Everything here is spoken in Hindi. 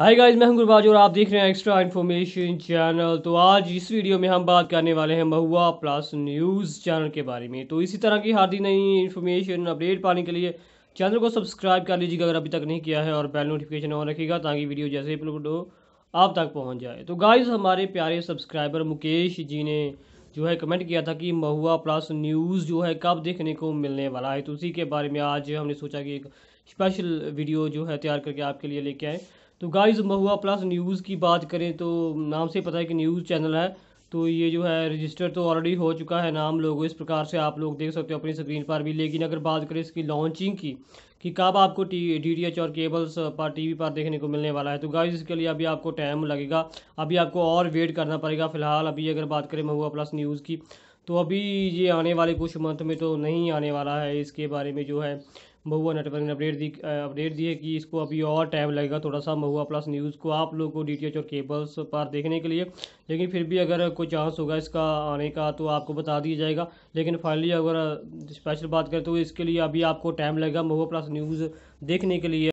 हाय गाइस मैं हूं गुरबाज और आप देख रहे हैं एक्स्ट्रा इन्फॉर्मेशन चैनल तो आज इस वीडियो में हम बात करने वाले हैं महुआ प्लस न्यूज़ चैनल के बारे में तो इसी तरह की हर दिन नई इन्फॉर्मेशन अपडेट पाने के लिए चैनल को सब्सक्राइब कर लीजिएगा अगर अभी तक नहीं किया है और बेल नोटिफिकेशन ऑन रखेगा ताकि वीडियो जैसे अपलोड हो आप तक पहुँच जाए तो गाइज हमारे प्यारे सब्सक्राइबर मुकेश जी ने जो है कमेंट किया था कि महुआ प्लस न्यूज़ जो है कब देखने को मिलने वाला है तो उसी के बारे में आज हमने सोचा कि एक स्पेशल वीडियो जो है तैयार करके आपके लिए लेके आए तो गाइस महुआ प्लस न्यूज़ की बात करें तो नाम से पता है कि न्यूज़ चैनल है तो ये जो है रजिस्टर तो ऑलरेडी हो चुका है नाम लोगों इस प्रकार से आप लोग देख सकते हो अपनी स्क्रीन पर भी लेकिन अगर बात करें इसकी लॉन्चिंग की कि कब आपको टी डी एच और केबल्स पर टीवी पर देखने को मिलने वाला है तो गाइज इसके लिए अभी आपको टाइम लगेगा अभी आपको और वेट करना पड़ेगा फिलहाल अभी अगर बात करें महुआ प्लस न्यूज़ की तो अभी ये आने वाले कुछ मंथ में तो नहीं आने वाला है इसके बारे में जो है महुआ नेटवर्क ने अपडेट दी अपडेट दी है कि इसको अभी और टाइम लगेगा थोड़ा सा महुआ प्लस न्यूज़ को आप लोगों को डीटीएच और केबल्स पर देखने के लिए लेकिन फिर भी अगर कोई चांस होगा इसका आने का तो आपको बता दिया जाएगा लेकिन फाइनली अगर स्पेशल बात करें तो इसके लिए अभी आपको टाइम लगेगा महुआ प्लस न्यूज़ देखने के लिए